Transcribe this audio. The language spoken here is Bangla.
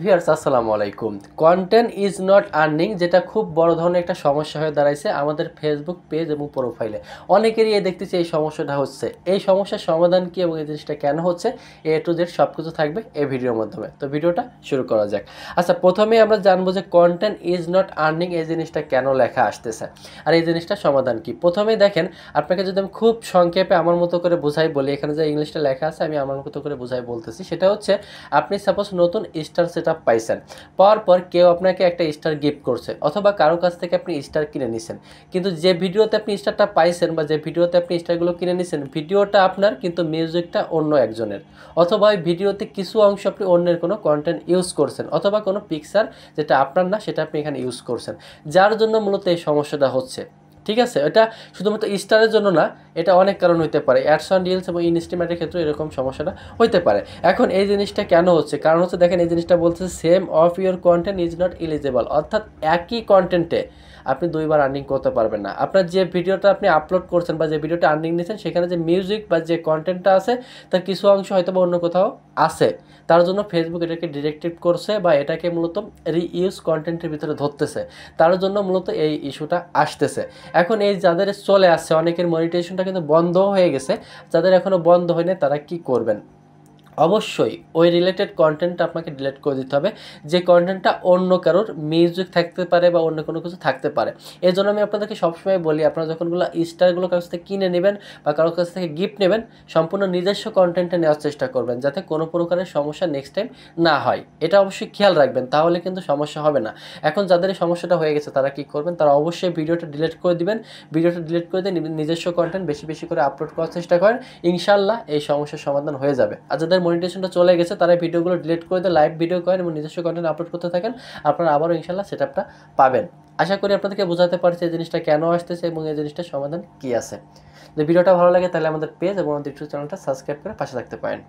ভিয়ার্স আসসালামু আলাইকুম কন্টেন্ট ইজ নট আর্নিং যেটা খুব বড় ধরনের একটা সমস্যা হয়ে দাঁড়াইছে আমাদের ফেসবুক পেজ এবং প্রোফাইলে অনেকেরই এই দেখতেছি এই সমস্যাটা হচ্ছে এই সমস্যার সমাধান কী এবং এই জিনিসটা কেন হচ্ছে এ টু জেড সব কিছু থাকবে এই ভিডিওর মাধ্যমে তো ভিডিওটা শুরু করা যাক আচ্ছা প্রথমেই আমরা জানবো যে কন্টেন্ট ইজ নট আর্নিং এই জিনিসটা কেন লেখা আসতেছে আর এই জিনিসটা সমাধান কি প্রথমে দেখেন আপনাকে যদি আমি খুব সংক্ষেপে আমার মতো করে বোঝাই বলি এখানে যে ইংলিশটা লেখা আছে আমি আমার মতো করে বোঝাই বলতেছি সেটা হচ্ছে আপনি সাপোজ নতুন স্টার সেটা পাইছেন পাওয়ার পর কেউ আপনাকে একটা স্টার গিফট করছে অথবা কারো কাছ থেকে আপনি স্টার কিনে নিছেন কিন্তু যে ভিডিওতে আপনি স্টারটা পাইছেন বা যে ভিডিওতে আপনি স্টারগুলো কিনে নিছেন ভিডিওটা আপনার কিন্তু মিউজিকটা অন্য একজনের অথবা ওই ভিডিওতে কিছু অংশ আপনি অন্যের কোনো কন্টেন্ট ইউজ করছেন অথবা কোনো পিকচার যেটা আপনার না সেটা আপনি এখানে ইউজ করছেন যার জন্য মূলত এই সমস্যাটা হচ্ছে ঠিক আছে এটা শুধুমাত্র স্টারের জন্য না এটা অনেক কারণ হইতে পারে অ্যাডস অন ডিলস এবং ইনস্টিমেটের ক্ষেত্রে এরকম সমস্যাটা হইতে পারে এখন এই জিনিসটা কেন হচ্ছে কারণ হচ্ছে দেখেন এই জিনিসটা বলছে same of your content is not eligible অর্থাৎ একই কন্টেন্টে আপনি দুইবার আর্নিং করতে পারবেন না আপনার যে ভিডিওটা আপনি আপলোড করছেন বা যে ভিডিওটা আর্নিং নিয়েছেন সেখানে যে মিউজিক বা যে কন্টেন্টটা আছে তার কিছু অংশ হয়তো বা অন্য কোথাও আছে তার জন্য ফেসবুক এটাকে ডিরেক্টিভ করছে বা এটাকে মূলত রিইউজ কন্টেন্টের ভিতরে ধরতেছে তার জন্য মূলত এই ইস্যুটা আসতেছে এখন এই যাদের চলে আসছে অনেকের মনিটেশনটা কিন্তু বন্ধ হয়ে গেছে যাদের এখনও বন্ধ হয়নি তারা কি করবেন অবশ্যই ওই রিলেটেড কন্টেন্ট আপনাকে ডিলেট করে দিতে হবে যে কন্টেন্টটা অন্য কারোর মিউজিক থাকতে পারে বা অন্য কোনো কিছু থাকতে পারে এই জন্য আমি আপনাদেরকে সবসময় বলি আপনারা যখনগুলো স্টারগুলো কাছ থেকে কিনে নেবেন বা কারোর কাছ থেকে গিফট নেবেন সম্পূর্ণ নিজস্ব কন্টেন্টে নেওয়ার চেষ্টা করবেন যাতে কোনো প্রকারের সমস্যা নেক্সট টাইম না হয় এটা অবশ্যই খেয়াল রাখবেন তাহলে কিন্তু সমস্যা হবে না এখন যাদের এই সমস্যাটা হয়ে গেছে তারা কি করবেন তারা অবশ্যই ভিডিওটা ডিলিট করে দিবেন ভিডিওটা ডিলিট করে দিয়ে নিজস্ব কন্টেন্ট বেশি বেশি করে আপলোড করার চেষ্টা করেন ইনশাল্লাহ এই সমস্যার সমাধান হয়ে যাবে আর যাদের মনিটেশনটা চলে গেছে তারা ভিডিওগুলো ডিলিট করে দেয় লাইভ ভিডিও করেন এবং নিজস্ব কন্টেন্ট আপলোড করতে থাকেন আপনারা আবারও ইনশাল্লাহ সেট আপটা পাবেন আশা করি আপনাদেরকে বোঝাতে পারছি এই জিনিসটা কেন আসতেছে এবং এই জিনিসটার সমাধান কী আছে যদি ভিডিওটা ভালো লাগে তাহলে আমাদের পেজ এবং আমাদের ইউটিউব চ্যানেলটা সাবস্ক্রাইব করে পাশে থাকতে পারেন